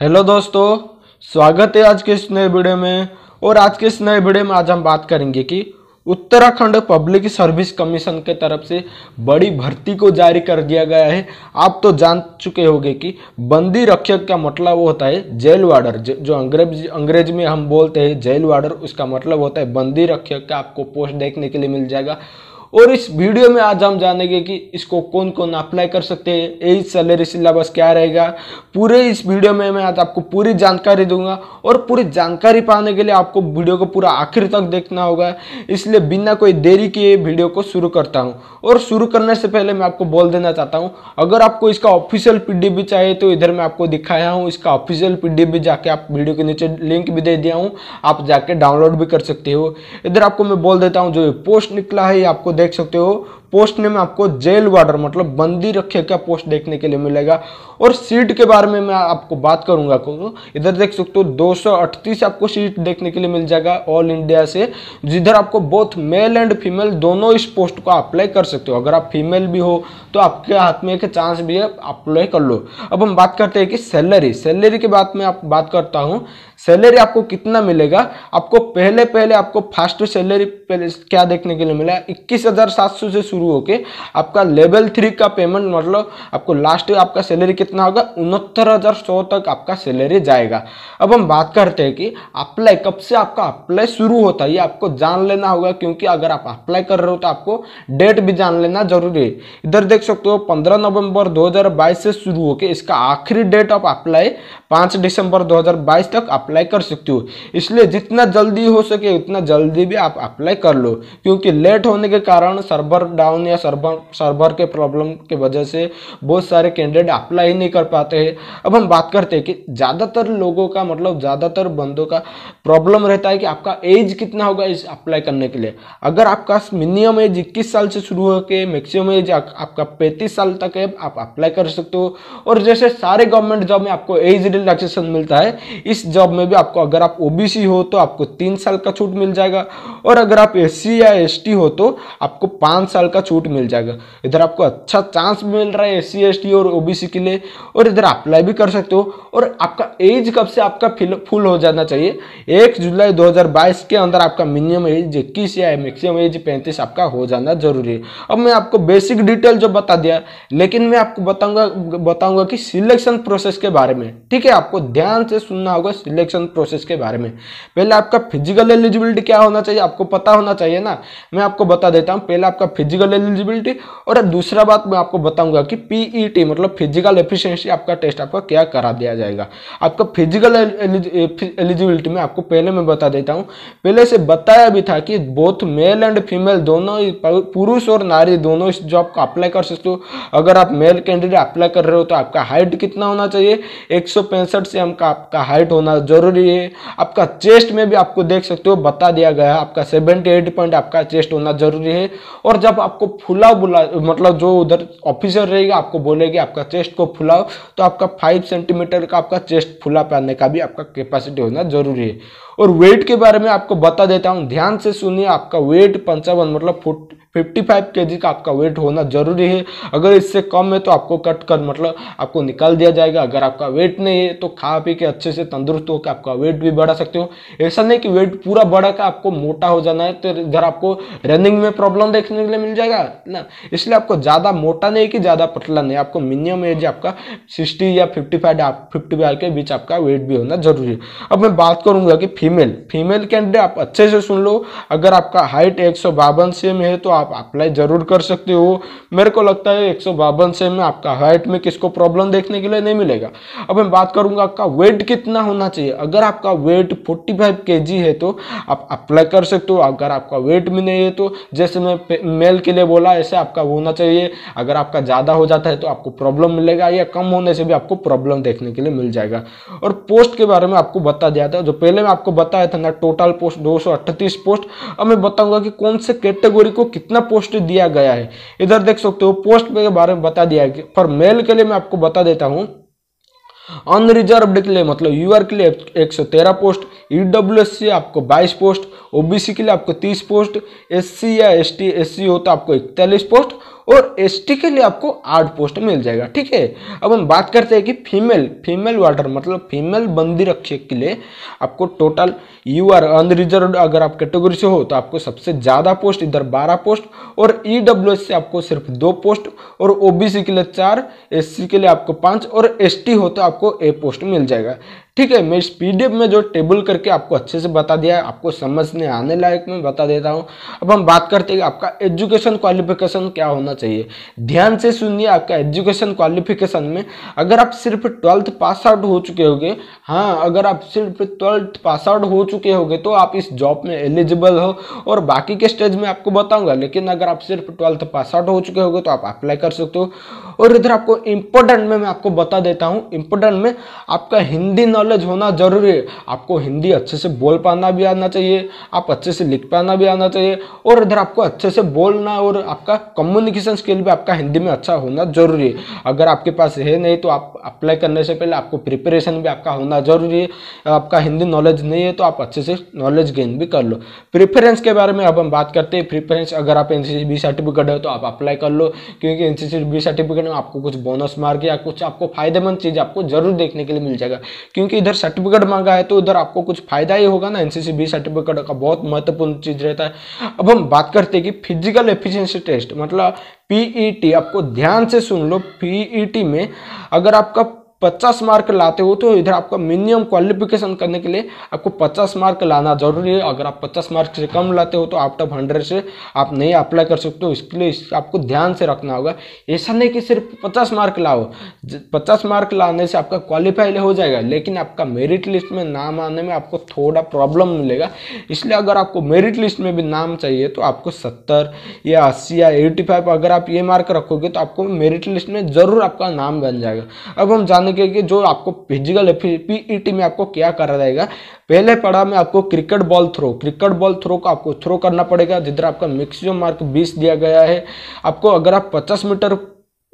hello दोस्तों स्वागत है आज के इस नए वीडियो में और आज के इस नए वीडियो में आज हम बात करेंगे कि उत्तराखंड पब्लिक सर्विस कमीशन के तरफ से बड़ी भर्ती को जारी कर दिया गया है आप तो जान चुके होंगे कि बंदी रक्षक का मतलब वो होता है जेल वार्डर जो अंग्रेज अंग्रेज में हम बोलते हैं जेल वार्डर उसका मतलब होता है बंदी रक्षक का आपको पोस्ट देखने के लिए मिल जाएगा और इस वीडियो में आज हम जानेंगे कि इसको कौन कौन अप्लाई कर सकते हैं एज सैलरी सिलेबस क्या रहेगा पूरे इस वीडियो में मैं आज आपको पूरी जानकारी दूंगा और पूरी जानकारी पाने के लिए आपको वीडियो को पूरा आखिर तक देखना होगा इसलिए बिना कोई देरी किए वीडियो को शुरू करता हूँ और शुरू करने से पहले मैं आपको बोल देना चाहता हूँ अगर आपको इसका ऑफिशियल पी चाहिए तो इधर मैं आपको दिखाया हूँ इसका ऑफिशियल पी जाके आप वीडियो के नीचे लिंक भी दे दिया हूँ आप जाके डाउनलोड भी कर सकते हो इधर आपको मैं बोल देता हूँ जो पोस्ट निकला है आपको देख सकते हो पोस्ट में आपको जेल वार्डर मतलब बंदी रखे का पोस्ट देखने के लिए मिलेगा और सीट के बारे में मैं आपको बात करूंगा इधर देख सकते हो दो आपको सीट देखने के लिए मिल जाएगा ऑल इंडिया से जिधर आपको बोथ मेल एंड फीमेल दोनों इस पोस्ट को अप्लाई कर सकते हो अगर आप फीमेल भी हो तो आपके हाथ में एक चांस भी है अप्लाई कर लो अब हम बात करते हैं कि सैलरी सैलरी के बाद में आप बात करता हूँ सैलरी आपको कितना मिलेगा आपको पहले पहले आपको फास्ट सैलरी क्या देखने के लिए मिला इक्कीस से शुरू शुरू होके आपका लेवल थ्री का पेमेंट मतलब आपको लास्ट आपका सैलरी कितना होगा उनहत्तर हज़ार सौ तक आपका सैलरी जाएगा अब हम बात करते हैं कि अप्लाई कब से आपका अप्लाई शुरू होता है ये आपको जान लेना होगा क्योंकि अगर आप अप्लाई कर रहे हो तो आपको डेट भी जान लेना जरूरी है इधर देख सकते हो पंद्रह नवम्बर दो से शुरू होकर इसका आखिरी डेट ऑफ अप्लाई पाँच दिसंबर 2022 तक अप्लाई कर सकते हो इसलिए जितना जल्दी हो सके उतना जल्दी भी आप अप्लाई कर लो क्योंकि लेट होने के कारण सर्वर डाउन या सर्वर सर्वर के प्रॉब्लम के वजह से बहुत सारे कैंडिडेट अप्लाई नहीं कर पाते हैं अब हम बात करते हैं कि ज़्यादातर लोगों का मतलब ज़्यादातर बंदों का प्रॉब्लम रहता है कि आपका एज कितना होगा इस अप्लाई करने के लिए अगर आपका मिनिमम एज इक्कीस साल से शुरू होकर मैक्सिमम एज आपका पैंतीस साल तक है आप अप्लाई कर सकते हो और जैसे सारे गवर्नमेंट जॉब में आपको एज रिलैक्सेशन मिलता है इस जॉब में भी आपको अगर आप ओबीसी हो तो आपको तीन साल का छूट मिल जाएगा और अगर आप एस या एस हो तो आपको पाँच साल का छूट मिल जाएगा इधर आपको अच्छा चांस मिल रहा है एस सी और ओ के लिए और इधर अप्लाई भी कर सकते हो और आपका एज कब से आपका फुल हो जाना चाहिए एक जुलाई दो के अंदर आपका मिनिमम एज इक्कीस या मैक्सिमम एज पैंतीस आपका हो जाना जरूरी है अब मैं आपको बेसिक डिटेल जो बता दिया लेकिन मैं आपको बताऊंगा बताऊंगा कि सिलेक्शन प्रोसेस के बारे में ठीक ठीक है आपको ध्यान से सुनना होगा सिलेक्शन प्रोसेस के बारे में पहले आपका फिजिकल एलिजिबिलिटी क्या होना चाहिए आपको पता होना चाहिए ना मैं आपको बता देता हूँ पहले आपका फिजिकल एलिजिबिलिटी और दूसरा बात मैं आपको बताऊंगा कि पीईटी e मतलब फिजिकल एफिशिएंसी आपका टेस्ट आपका क्या करा दिया जाएगा आपका फिजिकल एलिजिबिलिटी में आपको पहले मैं बता देता हूँ पहले से बताया भी था कि बोथ मेल एंड फीमेल दोनों पुरुष और नारी दोनों इस जॉब को अप्लाई कर सकते हो अगर आप मेल कैंडिडेट अप्लाई कर रहे हो तो आपका हाइट कितना होना चाहिए एक पैंसठ से हमका आपका हाइट होना जरूरी है आपका चेस्ट में भी आपको देख सकते हो बता दिया गया आपका सेवेंटी एट पॉइंट आपका चेस्ट होना जरूरी है और जब आपको फुलाओ बुला मतलब जो उधर ऑफिसर रहेगा आपको बोलेगी आपका चेस्ट को फुलाओ तो आपका फाइव सेंटीमीटर का आपका चेस्ट फुला पाने का भी आपका कैपेसिटी होना जरूरी है और वेट के बारे में आपको बता देता हूँ ध्यान से सुनिए आपका वेट पंचावन मतलब फुट फिफ्टी फाइव के का आपका वेट होना जरूरी है अगर इससे कम है तो आपको कट कर मतलब आपको निकाल दिया जाएगा अगर आपका वेट नहीं है तो खा पी के अच्छे से तंदुरुस्त होकर आपका वेट भी बढ़ा सकते हो ऐसा नहीं कि वेट पूरा बढ़ा कर आपको मोटा हो जाना है तो इधर आपको रनिंग में प्रॉब्लम देखने के लिए मिल जाएगा ना इसलिए आपको ज़्यादा मोटा नहीं कि ज़्यादा पतला नहीं आपको मिनिमम एज आपका सिक्सटी या फिफ्टी फाइव फिफ्टी फाइव के बीच आपका वेट भी होना जरूरी है अब मैं बात करूंगा कि फीमेल फीमेल कैंडिडेट आप अच्छे से सुन लो अगर आपका हाइट एक से में है तो आप आप अप्लाई जरूर कर सकते हो मेरे को लगता है एक से में आपका हाइट में किसको प्रॉब्लम देखने के लिए नहीं मिलेगा अब मैं बात करूंगा आपका वेट कितना होना चाहिए अगर आपका वेट 45 फाइव है तो आप अप्लाई कर सकते हो अगर आपका वेट में नहीं है तो जैसे मैं मेल के लिए बोला ऐसे आपका होना चाहिए अगर आपका ज़्यादा हो जाता है तो आपको प्रॉब्लम मिलेगा या कम होने से भी आपको प्रॉब्लम देखने के लिए मिल जाएगा और पोस्ट के बारे में आपको बता दिया था जो पहले मैं आपको बताया था ना टोटल पोस्ट दो पोस्ट अब मैं बताऊंगा कि कौन से कैटेगरी को कितना कितना पोस्ट दिया गया है इधर देख सकते हो पोस्ट के बारे में बता दिया है पर मेल के लिए मैं आपको बता देता हूँ अनरिजर्व के लिए मतलब यूआर के लिए 113 पोस्ट ईडब्ल्यू e से आपको 22 पोस्ट ओबीसी के लिए आपको 30 पोस्ट एससी या एसटी एससी हो तो आपको इकतालीस पोस्ट और एसटी के लिए आपको आठ पोस्ट मिल जाएगा ठीक है अब हम बात करते हैं कि फीमेल फीमेल वार्डर मतलब फीमेल बंदी रक्षक के लिए आपको टोटल यू आर अनरिजर्व अगर आप कैटेगरी से हो तो आपको सबसे ज़्यादा पोस्ट इधर बारह पोस्ट और ई e से आपको सिर्फ दो पोस्ट और ओ के लिए चार एस के लिए आपको पाँच और एस हो तो आपको ए पोस्ट मिल जाएगा ठीक है मैं इस पीडीएफ में जो टेबल करके आपको अच्छे से बता दिया है आपको समझने आने लायक मैं बता देता हूँ अब हम बात करते हैं आपका एजुकेशन क्वालिफिकेशन क्या होना चाहिए ध्यान से सुनिए आपका एजुकेशन क्वालिफिकेशन में अगर आप सिर्फ ट्वेल्थ पास आउट हो चुके होंगे हाँ अगर आप सिर्फ ट्वेल्थ पास आउट हो चुके होंगे तो आप इस जॉब में एलिजिबल हो और बाकी के स्टेज में आपको बताऊँगा लेकिन अगर आप सिर्फ ट्वेल्थ पास आउट हो चुके होगे तो आप अप्लाई तो कर सकते हो और इधर आपको इम्पोर्टेंट में मैं आपको बता देता हूँ इम्पोर्टेंट में आपका हिंदी नॉलेज नॉलेज होना जरूरी है आपको हिंदी अच्छे से बोल पाना भी आना चाहिए आप अच्छे से लिख पाना भी आना चाहिए और इधर आपको अच्छे से बोलना और आपका कम्युनिकेशन स्किल भी आपका हिंदी में अच्छा होना जरूरी है अगर आपके पास है नहीं तो आप अप्लाई करने से पहले आपको प्रिपरेशन भी आपका होना जरूरी है आपका हिंदी नॉलेज नहीं है तो आप अच्छे से नॉलेज गेन भी कर लो प्रिफरेंस के बारे में अब हम बात करते हैं प्रिफरेंस अगर आप एन सर्टिफिकेट हो तो आप अप्लाई कर लो क्योंकि एन सर्टिफिकेट में आपको कुछ बोनस मार्क या कुछ आपको फायदेमंद चीज़ आपको जरूर देखने के लिए मिल जाएगा क्योंकि क्योंकि इधर सर्टिफिकेट मांगा है तो इधर आपको कुछ फायदा ही होगा ना एनसीसी बी सर्टिफिकेट का बहुत महत्वपूर्ण चीज रहता है अब हम बात करते हैं कि फिजिकल एफिशिएंसी टेस्ट मतलब पीईटी e आपको ध्यान से सुन लो पीईटी e में अगर आपका 50 मार्क लाते हो तो इधर आपका मिनिमम क्वालिफिकेशन करने के लिए आपको 50 मार्क लाना जरूरी है अगर आप 50 मार्क से कम लाते हो तो आउट ऑफ हंड्रेड से आप नहीं अप्लाई कर सकते हो इसके लिए इस आपको ध्यान से रखना होगा ऐसा नहीं कि सिर्फ पचास मार्क लाओ पचास मार्क लाने से आपका क्वालिफाई हो जाएगा लेकिन आपका मेरिट लिस्ट में नाम आने में आपको थोड़ा प्रॉब्लम मिलेगा इसलिए अगर आपको मेरिट लिस्ट में भी नाम चाहिए तो आपको सत्तर या अस्सी या एटी फाइव अगर आप ये मार्क रखोगे तो आपको मेरिट लिस्ट में ज़रूर आपका नाम बन जाएगा अब हम जाने कि, कि जो आपको फिजिकल पीईटी e में आपको क्या करा जाएगा पहले पढ़ा में आपको cricket ball throw cricket ball throw को आपको थ्रो करना पड़ेगा जिधर आपका मैक्सिमम मार्क बीस दिया गया है आपको अगर आप पचास मीटर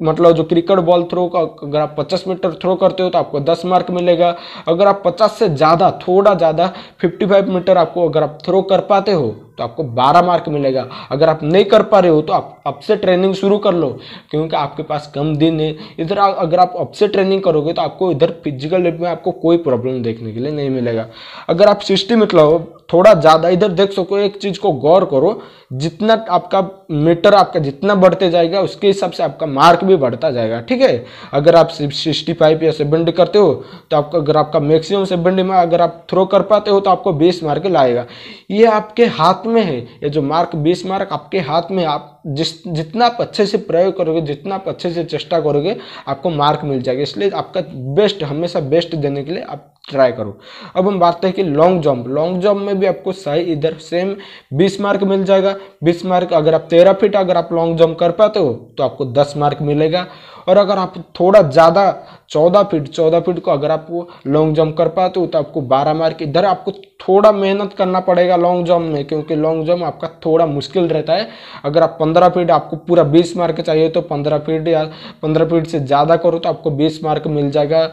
मतलब जो क्रिकेट बॉल थ्रो का अगर आप 50 मीटर थ्रो करते हो तो आपको 10 मार्क मिलेगा अगर आप 50 से ज़्यादा थोड़ा ज़्यादा 55 मीटर आपको अगर आप थ्रो कर पाते हो तो आपको 12 मार्क मिलेगा अगर आप नहीं कर पा रहे हो तो आप अब से ट्रेनिंग शुरू कर लो क्योंकि आपके पास कम दिन है इधर अगर आप अब से ट्रेनिंग करोगे तो आपको इधर फिजिकल लेवल में आपको कोई प्रॉब्लम देखने के लिए नहीं मिलेगा अगर आप सिस्टमिक रहो थोड़ा ज़्यादा इधर देख सको एक चीज़ को गौर करो जितना आपका मीटर आपका जितना बढ़ते जाएगा उसके हिसाब से आपका मार्क भी बढ़ता जाएगा ठीक है अगर आप सिक्सटी फाइव या सेवेंटी करते हो तो आपका अगर आपका मैक्सिमम सेवेंटी में अगर आप थ्रो कर पाते हो तो आपको बीस मार्क लाएगा ये आपके हाथ में है ये जो मार्क बीस मार्क आपके हाथ में आप जिस जितना आप अच्छे से प्रयोग करोगे जितना आप अच्छे से चेष्टा करोगे आपको मार्क मिल जाएगा इसलिए आपका बेस्ट हमेशा बेस्ट देने के लिए आप ट्राई करो अब हम बात है कि लॉन्ग जंप लॉन्ग जंप में भी आपको सही इधर सेम 20 मार्क मिल जाएगा 20 मार्क अगर आप 13 फीट अगर आप लॉन्ग जंप कर पाते हो तो आपको 10 मार्क मिलेगा और अगर आप थोड़ा ज़्यादा चौदह फीट चौदह फीट को अगर आप लॉन्ग जंप कर पाते हो तो आपको बारह मार्क इधर आपको थोड़ा मेहनत करना पड़ेगा लॉन्ग जंप में क्योंकि लॉन्ग जंप आपका थोड़ा मुश्किल रहता है अगर आप पंद्रह फीट आपको पूरा बीस मार्क चाहिए तो पंद्रह फीट या पंद्रह फीट से ज़्यादा करो तो आपको बीस मार्क मिल जाएगा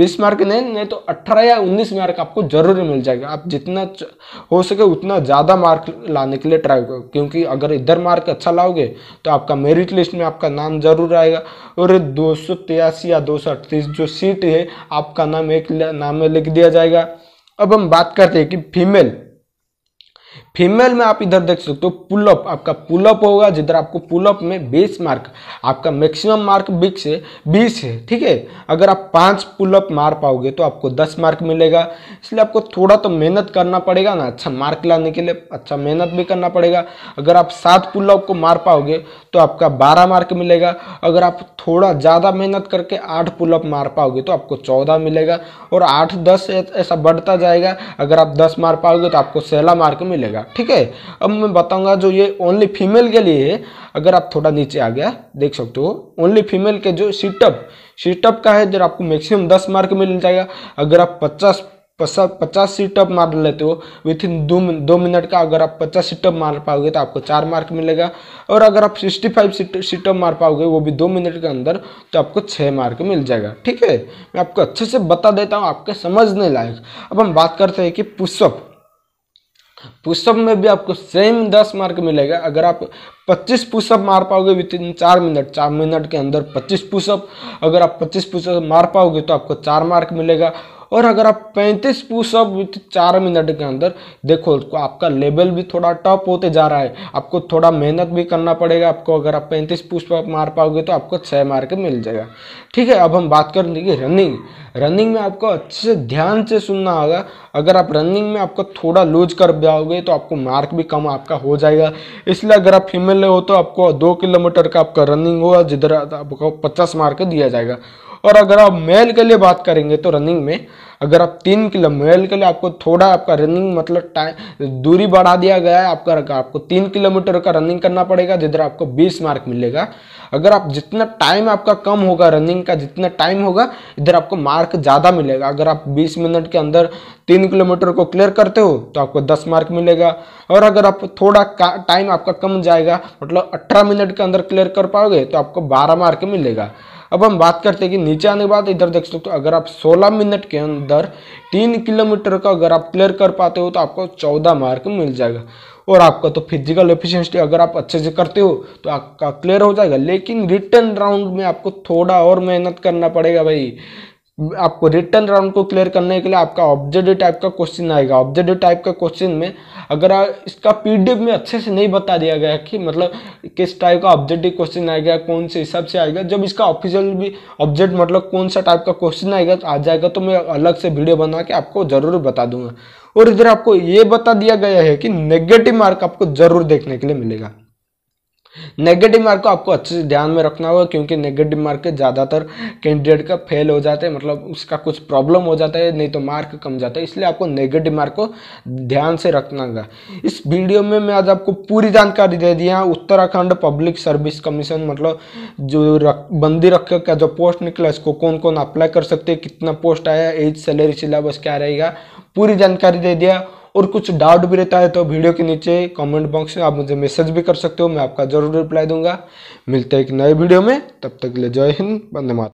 बीस मार्क नहीं नहीं तो अट्ठारह या उन्नीस मार्क आपको ज़रूर मिल जाएगा आप जितना हो सके उतना ज़्यादा मार्क लाने के लिए ट्राई करो क्योंकि अगर इधर मार्क अच्छा लाओगे तो आपका मेरिट लिस्ट में आपका नाम जरूर आएगा और फिर दो या दो जो सीट है आपका नाम एक नाम में लिख दिया जाएगा अब हम बात करते हैं कि फीमेल फीमेल में आप इधर देख सकते हो पुलअप आपका पुलअप होगा जिधर आपको पुलअप में बीस मार्क आपका मैक्सिमम मार्क बिक है बीस है ठीक है अगर आप पाँच पुलअप मार पाओगे तो आपको दस मार्क मिलेगा इसलिए आपको थोड़ा तो मेहनत करना पड़ेगा ना अच्छा मार्क लाने के लिए अच्छा मेहनत भी करना पड़ेगा अगर आप सात पुलअप को मार पाओगे तो आपका बारह मार्क मिलेगा अगर आप थोड़ा ज़्यादा मेहनत करके आठ पुलअप मार पाओगे तो आपको चौदह मिलेगा और आठ दस ऐसा बढ़ता जाएगा अगर आप दस मार पाओगे तो आपको सोलह मार्क मिलेगा ठीक है अब मैं बताऊंगा जो ये ओनली फीमेल के लिए अगर आप थोड़ा नीचे आ गया देख सकते हो ओनली फीमेल के जो सीटअप सीटअप का है जब आपको मैक्सिमम दस मार्क मिल जाएगा अगर आप पचास पचास सीटअप मार लेते हो विथ इन दो दो मिनट का अगर आप पचास सीटअप मार पाओगे तो आपको चार मार्क मिलेगा और अगर आप सिक्सटी फाइव सीट सीटअप मार पाओगे वो भी दो मिनट के अंदर तो आपको छः मार्क मिल जाएगा ठीक है मैं आपको अच्छे से बता देता हूँ आपके समझने लायक अब हम बात करते हैं कि पुशअप पुशअप में भी आपको सेम दस मार्क मिलेगा अगर आप पच्चीस पुशअप मार पाओगे विद इन चार मिनट चार मिनट के अंदर पच्चीस पुशअप अगर आप पच्चीस पुशअप मार पाओगे तो आपको चार मार्क मिलेगा और अगर आप पैंतीस पुशअप विथ चार मिनट के अंदर देखो तो आपका लेवल भी थोड़ा टॉप होते जा रहा है आपको थोड़ा मेहनत भी करना पड़ेगा आपको अगर आप पैंतीस पुशअप मार पाओगे तो आपको छः मार्क मिल जाएगा ठीक है अब हम बात कर लेंगे रनिंग रनिंग में आपको अच्छे से ध्यान से सुनना होगा अगर आप रनिंग में आपको थोड़ा लूज कर जाओगे तो आपको मार्क भी कम आपका हो जाएगा इसलिए अगर आप फीमेल हो तो आपको दो किलोमीटर का आपका रनिंग होगा जिधर आपको पचास मार्क दिया जाएगा और अगर आप मेल के लिए बात करेंगे तो रनिंग में अगर आप तीन किलो मेल के लिए आपको थोड़ा आपका रनिंग मतलब टाइम दूरी बढ़ा दिया गया है आपका आपको तीन किलोमीटर का रनिंग करना पड़ेगा जिधर आपको बीस मार्क मिलेगा अगर आप जितना टाइम आपका कम होगा रनिंग का जितना टाइम होगा इधर आपको मार्क ज़्यादा मिलेगा अगर आप बीस मिनट के अंदर तीन किलोमीटर को क्लियर करते हो तो आपको दस मार्क मिलेगा और अगर आप थोड़ा टाइम आपका कम जाएगा मतलब अठारह मिनट के अंदर क्लियर कर पाओगे तो आपको बारह मार्क मिलेगा अब हम बात करते हैं कि नीचे आने के बाद इधर देख सकते हो अगर आप 16 मिनट के अंदर तीन किलोमीटर का अगर आप क्लियर कर पाते हो तो आपको 14 मार्क मिल जाएगा और आपका तो फिजिकल एफिशिएंसी अगर आप अच्छे से करते हो तो आपका क्लियर हो जाएगा लेकिन रिटर्न राउंड में आपको थोड़ा और मेहनत करना पड़ेगा भाई आपको रिटर्न राउंड को क्लियर करने के लिए आपका ऑब्जेक्टिव टाइप का क्वेश्चन आएगा ऑब्जेक्टिव टाइप का क्वेश्चन में अगर इसका पीडीएफ में अच्छे से नहीं बता दिया गया कि मतलब किस टाइप का ऑब्जेक्टिव क्वेश्चन आएगा कौन से हिसाब से आएगा जब इसका ऑफिशियल भी ऑब्जेक्ट मतलब कौन सा टाइप का क्वेश्चन आएगा आ जाएगा तो मैं अलग से वीडियो बना के आपको ज़रूर बता दूंगा और इधर आपको ये बता दिया गया है कि नेगेटिव मार्क आपको ज़रूर देखने के लिए मिलेगा नेगेटिव मार्क को आपको अच्छे से ध्यान में रखना होगा क्योंकि नेगेटिव मार्क के ज़्यादातर कैंडिडेट का फेल हो जाते हैं मतलब उसका कुछ प्रॉब्लम हो जाता है नहीं तो मार्क कम जाता है इसलिए आपको नेगेटिव मार्क को ध्यान से रखना होगा इस वीडियो में मैं आज आपको पूरी जानकारी दे दिया उत्तराखंड पब्लिक सर्विस कमीशन मतलब जो रक, बंदी रख का जो पोस्ट निकला इसको कौन कौन अप्लाई कर सकते कितना पोस्ट आया एज सैलरी सिलेबस क्या रहेगा पूरी जानकारी दे दिया और कुछ डाउट भी रहता है तो वीडियो के नीचे कमेंट बॉक्स में आप मुझे मैसेज भी कर सकते हो मैं आपका जरूर रिप्लाई दूंगा मिलते हैं एक नए वीडियो में तब तक के लिए जय हिंद बंदे मात